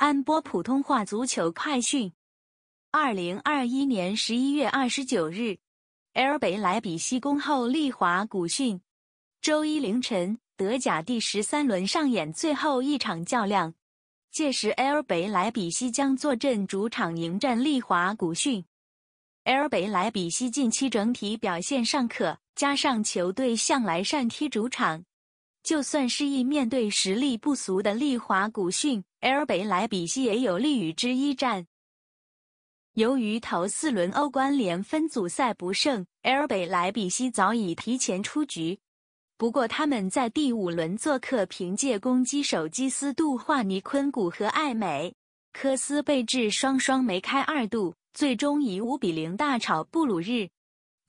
安播普通话足球快讯：二零二一年十一月二十九日，埃尔北莱比锡恭候利华古训。周一凌晨，德甲第十三轮上演最后一场较量，届时埃尔北莱比锡将坐镇主场迎战利华古训。埃尔北莱比锡近期整体表现尚可，加上球队向来善踢主场。就算失意面对实力不俗的利华古逊，埃尔北莱比锡也有利与之一战。由于头四轮欧冠联分组赛不胜，埃尔北莱比锡早已提前出局。不过他们在第五轮做客，凭借攻击手基斯杜化尼昆古和艾美科斯贝治双双梅开二度，最终以五比零大吵布鲁日。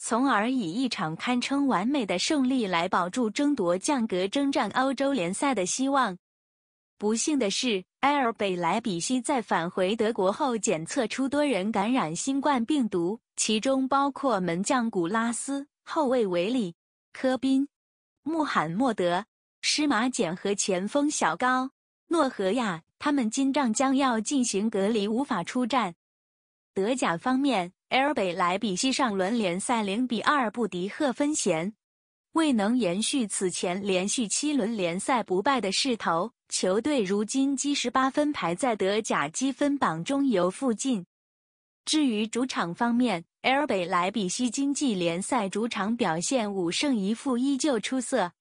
从而以一场堪称完美的胜利来保住争夺降格征战欧洲联赛的希望。不幸的是，埃尔贝莱比西在返回德国后检测出多人感染新冠病毒，其中包括门将古拉斯、后卫维里、科宾、穆罕默德、施马简和前锋小高、诺和亚。他们今仗将要进行隔离，无法出战。德甲方面，埃尔贝莱比锡上轮联赛零比二不敌赫芬咸，未能延续此前连续七轮联赛不败的势头。球队如今积十八分，排在德甲积分榜中游附近。至于主场方面，埃尔贝莱比锡经济联赛主场表现五胜一负，依旧出色，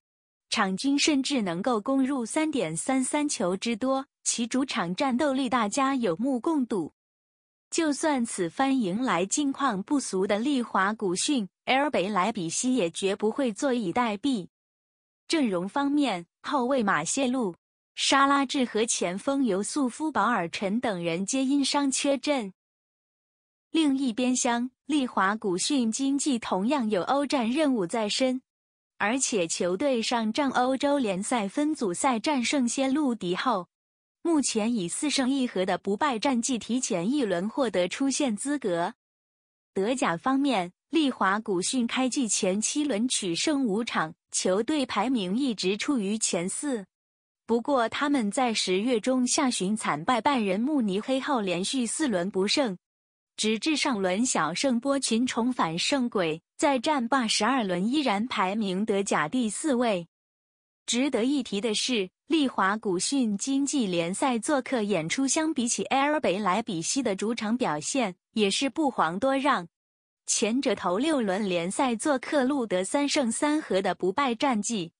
场均甚至能够攻入三点三三球之多，其主场战斗力大家有目共睹。就算此番迎来境况不俗的利华古逊，埃尔北莱比锡也绝不会坐以待毙。阵容方面，后卫马谢路、沙拉治和前锋尤素夫、保尔臣等人皆因伤缺阵。另一边厢，利华古逊经济同样有欧战任务在身，而且球队上仗欧洲联赛分组赛战胜仙路迪后。目前以四胜一和的不败战绩，提前一轮获得出线资格。德甲方面，利华古逊开季前七轮取胜五场，球队排名一直处于前四。不过他们在十月中下旬惨败拜仁慕尼黑后，连续四轮不胜，直至上轮小胜波琴重返胜轨，在战罢十二轮依然排名德甲第四位。值得一提的是。利华古逊经济联赛做客演出，相比起埃尔北莱比锡的主场表现也是不遑多让。前者头六轮联赛做客录得三胜三和的不败战绩，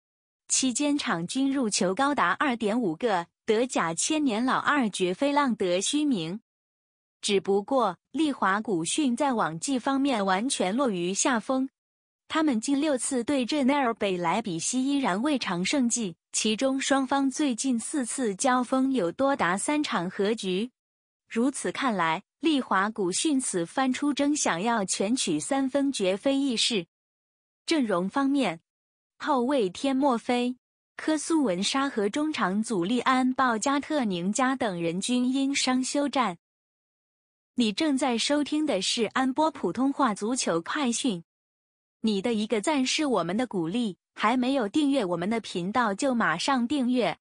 期间场均入球高达二点五个，德甲千年老二绝非浪得虚名。只不过利华古逊在往绩方面完全落于下风。他们近六次对阵奈尔北莱比锡依然未尝胜绩，其中双方最近四次交锋有多达三场和局。如此看来，利华古训此番出征想要全取三分绝非易事。阵容方面，后卫天莫菲、科苏文沙和中场祖利安·鲍加特、宁加等人均因伤休战。你正在收听的是安波普通话足球快讯。你的一个赞是我们的鼓励，还没有订阅我们的频道就马上订阅。